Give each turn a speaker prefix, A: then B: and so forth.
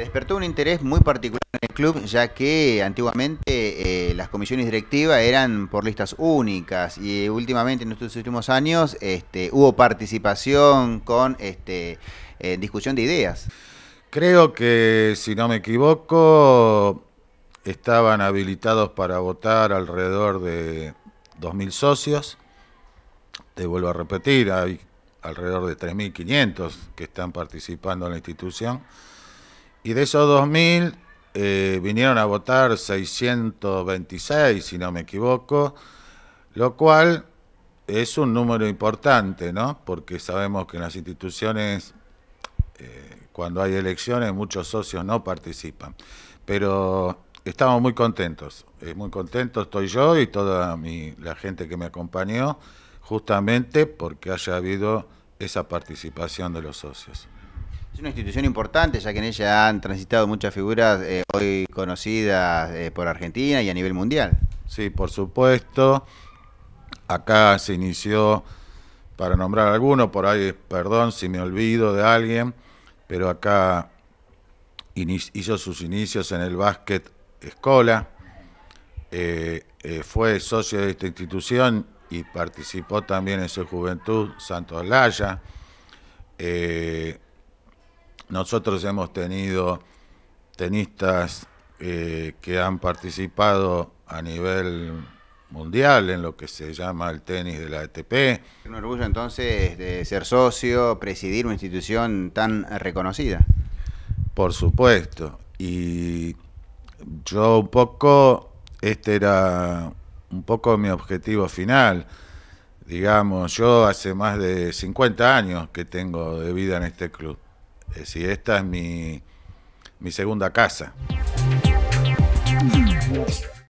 A: despertó un interés muy particular en el club, ya que antiguamente eh, las comisiones directivas eran por listas únicas y últimamente en estos últimos años este, hubo participación con este, eh, discusión de ideas.
B: Creo que, si no me equivoco, estaban habilitados para votar alrededor de 2.000 socios. Te vuelvo a repetir, hay alrededor de 3.500 que están participando en la institución. Y de esos 2.000 eh, vinieron a votar 626, si no me equivoco, lo cual es un número importante, ¿no? Porque sabemos que en las instituciones, eh, cuando hay elecciones, muchos socios no participan. Pero estamos muy contentos, eh, muy contentos estoy yo y toda la gente que me acompañó, justamente porque haya habido esa participación de los socios.
A: Es una institución importante, ya que en ella han transitado muchas figuras eh, hoy conocidas eh, por Argentina y a nivel mundial. Sí, por supuesto.
B: Acá se inició, para nombrar alguno, por ahí, perdón si me olvido de alguien, pero acá hizo sus inicios en el básquet Escola. Eh, fue socio de esta institución y participó también en su juventud Santos Laya. Nosotros hemos tenido tenistas eh, que han participado a nivel mundial en lo que
A: se llama el tenis de la ATP. Un orgullo entonces de ser socio, presidir una institución tan reconocida. Por supuesto. Y
B: yo un poco, este era un poco mi objetivo final. Digamos, yo hace más de 50 años que tengo de vida en este club. Es eh, esta es mi, mi segunda casa.